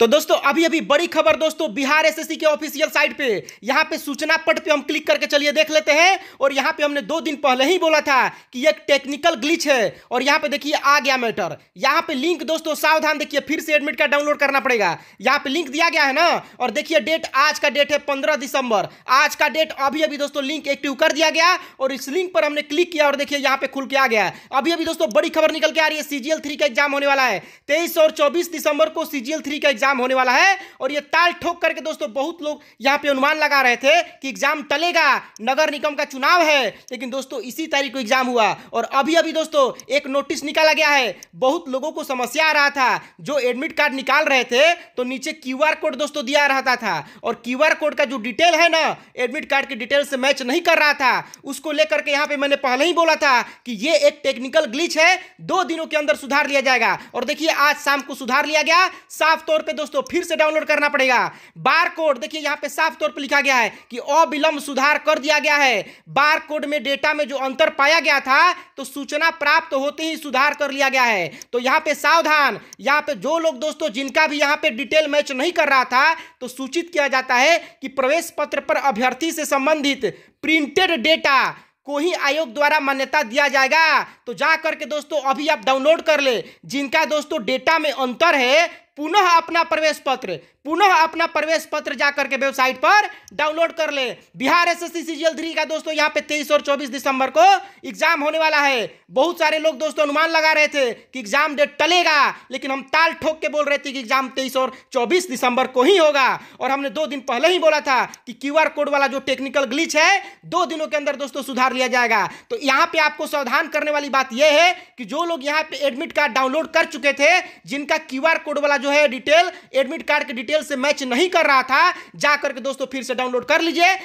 तो दोस्तों अभी अभी बड़ी खबर दोस्तों बिहार एसएससी के ऑफिशियल साइट पे यहाँ पे सूचना पट पे हम क्लिक करके चलिए देख लेते हैं और यहाँ पे हमने दो दिन पहले ही बोला था कि एक टेक्निकल ग्लिच है और यहाँ पे देखिए आ गया मैटर यहाँ पे लिंक दोस्तों सावधान देखिए फिर से एडमिट कार्ड डाउनलोड करना पड़ेगा यहाँ पे लिंक दिया गया है ना और देखिए डेट आज का डेट है पंद्रह दिसंबर आज का डेट अभी अभी दोस्तों लिंक एक्टिव कर दिया गया और इस लिंक पर हमने क्लिक किया और देखिए यहाँ पे खुल के आ गया अभी अभी दोस्तों बड़ी खबर निकल के आ रही है सीजीएल थ्री का एग्जाम होने वाला है तेईस और चौबीस दिसंबर को सीजीएल थ्री का एग्जाम एग्जाम होने वाला है और ये ताल ठोक करके दोस्तों बहुत लोग यहाँ पे अनुमान लगा रहे थे कि एग्जाम टलेगा नगर निगम का चुनाव है लेकिन दोस्तों इसी तारीख को एग्जाम हुआ और अभी अभी दोस्तों एक नोटिस निकाला गया है बहुत लोगों को समस्या आ रहा था जो एडमिट कार्ड निकाल रहे थे तो नीचे क्यू कोड दोस्तों दिया रहता था और क्यू कोड का जो डिटेल है ना एडमिट कार्ड की डिटेल से मैच नहीं कर रहा था उसको लेकर के यहाँ पे मैंने पहले ही बोला था कि ये एक टेक्निकल ग्लिच है दो दिनों के अंदर सुधार लिया जाएगा और देखिए आज शाम को सुधार लिया गया साफ तौर पे दोस्तों फिर से डाउनलोड करना पड़ेगा बार कोड देखिए यहाँ पे साफ तौर पर लिखा गया है कि अविलंब सुधार कर दिया गया है बार कोड में डेटा में जो अंतर पाया गया था तो सूचना प्राप्त होते ही सुधार कर लिया गया है तो यहाँ पे सावधान यहाँ पे जो लोग दोस्तों जिनका भी यहाँ पे डिटेल मैच नहीं कर रहा था तो सूचित किया जाता है कि प्रवेश पत्र पर अभ्यर्थी से संबंधित प्रिंटेड डेटा को ही आयोग द्वारा मान्यता दिया जाएगा तो जा करके दोस्तों अभी आप डाउनलोड कर ले जिनका दोस्तों डेटा में अंतर है पुनः अपना प्रवेश पत्र पुनः अपना प्रवेश पत्र जाकर के वेबसाइट पर डाउनलोड कर ले Bihar S S C three का दोस्तों यहाँ पे तेईस और चौबीस दिसंबर को एग्जाम होने वाला है बहुत सारे लोग दोस्तों अनुमान लगा रहे थे कि एग्जाम डेट टलेगा लेकिन हम ताल ठोक के बोल रहे थे कि एग्जाम तेईस और चौबीस दिसंबर को ही होगा और हमने दो दिन पहले ही बोला था कि क्यू कोड वाला जो टेक्निकल ग्लिच है दो दिनों के अंदर दोस्तों सुधार लिया जाएगा तो यहाँ पे आपको सावधान करने वाली बात यह है कि जो लोग यहाँ पे एडमिट कार्ड डाउनलोड कर चुके थे जिनका क्यू कोड वाला जो जो है डिटेल एडमिट कार्ड के डिटेल से मैच नहीं कर रहा था जाकर के दोस्तों फिर से डाउनलोड कर लीजिए